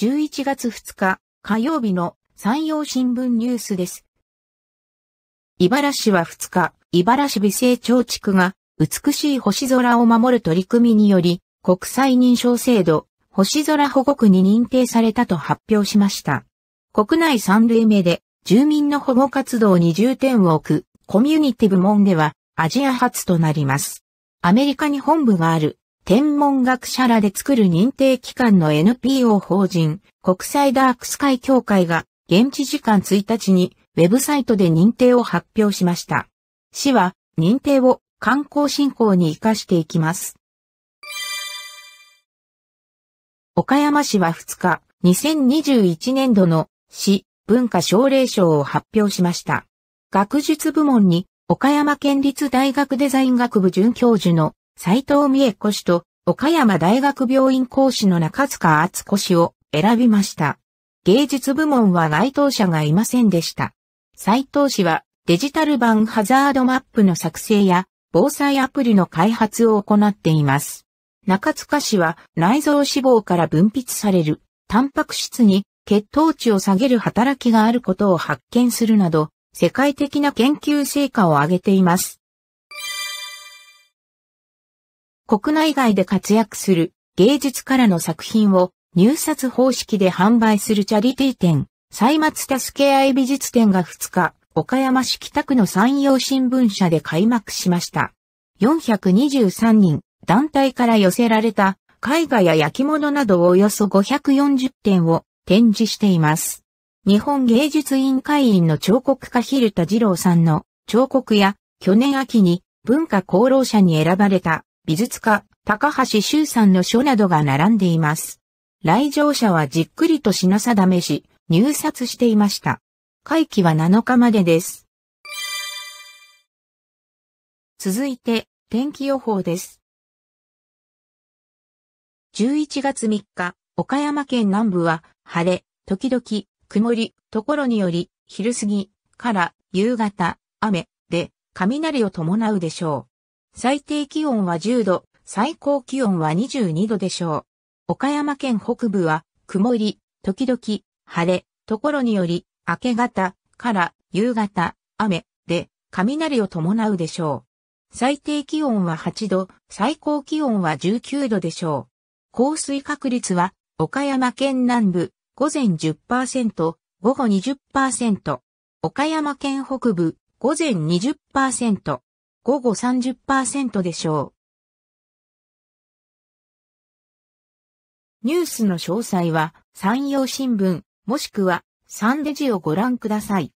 11月2日火曜日の山陽新聞ニュースです。茨市は2日、茨市美成町地区が美しい星空を守る取り組みにより国際認証制度星空保護区に認定されたと発表しました。国内3例目で住民の保護活動に重点を置くコミュニティ部門ではアジア初となります。アメリカに本部がある天文学者らで作る認定機関の NPO 法人国際ダークスカイ協会が現地時間1日にウェブサイトで認定を発表しました。市は認定を観光振興に活かしていきます。岡山市は2日、2021年度の市文化奨励賞を発表しました。学術部門に岡山県立大学デザイン学部准教授の斎藤美恵子氏と岡山大学病院講師の中塚厚子氏を選びました。芸術部門は該当者がいませんでした。斎藤氏はデジタル版ハザードマップの作成や防災アプリの開発を行っています。中塚氏は内臓脂肪から分泌されるタンパク質に血糖値を下げる働きがあることを発見するなど世界的な研究成果を上げています。国内外で活躍する芸術からの作品を入札方式で販売するチャリティー展、歳末助け合い美術展が2日、岡山市北区の山陽新聞社で開幕しました。423人、団体から寄せられた絵画や焼き物などおよそ540点を展示しています。日本芸術委員会員の彫刻家蛭田二郎さんの彫刻や去年秋に文化功労者に選ばれた美術家、高橋周さんの書などが並んでいます。来場者はじっくりと品定めし、入札していました。会期は7日までです。続いて、天気予報です。11月3日、岡山県南部は、晴れ、時々、曇り、ところにより、昼過ぎから夕方、雨で、雷を伴うでしょう。最低気温は10度、最高気温は22度でしょう。岡山県北部は曇り、時々晴れ、ところにより明け方から夕方雨で雷を伴うでしょう。最低気温は8度、最高気温は19度でしょう。降水確率は岡山県南部午前10%、午後20%。岡山県北部午前20%、午後30%でしょう。ニュースの詳細は、山陽新聞、もしくは、サンデジをご覧ください。